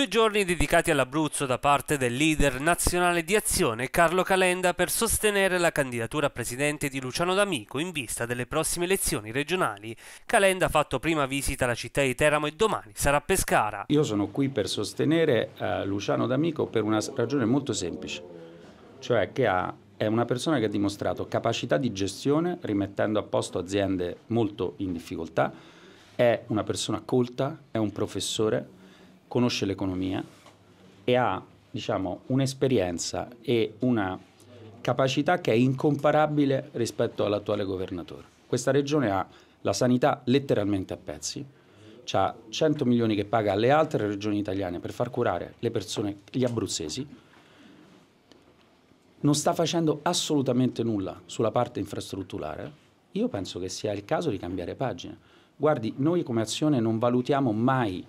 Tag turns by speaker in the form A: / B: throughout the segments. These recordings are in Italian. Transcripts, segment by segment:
A: Due giorni dedicati all'Abruzzo da parte del leader nazionale di azione Carlo Calenda per sostenere la candidatura a presidente di Luciano D'Amico in vista delle prossime elezioni regionali. Calenda ha fatto prima visita alla città di Teramo e domani sarà a Pescara.
B: Io sono qui per sostenere eh, Luciano D'Amico per una ragione molto semplice, cioè che ha, è una persona che ha dimostrato capacità di gestione rimettendo a posto aziende molto in difficoltà, è una persona colta, è un professore, conosce l'economia e ha diciamo, un'esperienza e una capacità che è incomparabile rispetto all'attuale governatore. Questa regione ha la sanità letteralmente a pezzi, ha 100 milioni che paga alle altre regioni italiane per far curare le persone, gli abruzzesi, non sta facendo assolutamente nulla sulla parte infrastrutturale, io penso che sia il caso di cambiare pagina. Guardi, noi come azione non valutiamo mai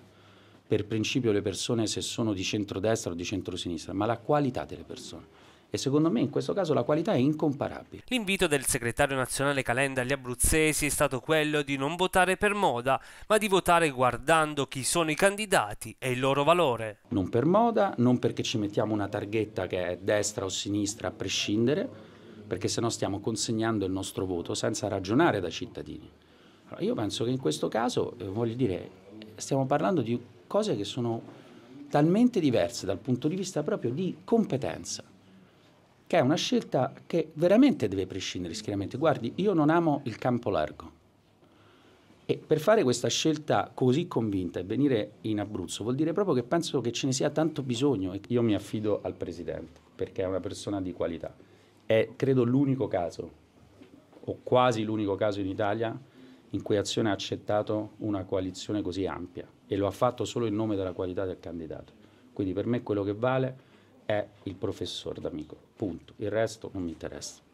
B: per principio le persone se sono di centrodestra o di centrosinistra, ma la qualità delle persone e secondo me in questo caso la qualità è incomparabile.
A: L'invito del segretario nazionale Calenda agli abruzzesi è stato quello di non votare per moda, ma di votare guardando chi sono i candidati e il loro valore.
B: Non per moda, non perché ci mettiamo una targhetta che è destra o sinistra a prescindere, perché sennò stiamo consegnando il nostro voto senza ragionare da cittadini. Allora, io penso che in questo caso, eh, voglio dire, stiamo parlando di cose che sono talmente diverse dal punto di vista proprio di competenza, che è una scelta che veramente deve prescindere schieramente. Guardi, io non amo il campo largo. E per fare questa scelta così convinta e venire in Abruzzo vuol dire proprio che penso che ce ne sia tanto bisogno. E io mi affido al Presidente, perché è una persona di qualità. È, credo, l'unico caso, o quasi l'unico caso in Italia, in cui Azione ha accettato una coalizione così ampia e lo ha fatto solo in nome della qualità del candidato. Quindi per me quello che vale è il professor D'Amico, punto. Il resto non mi interessa.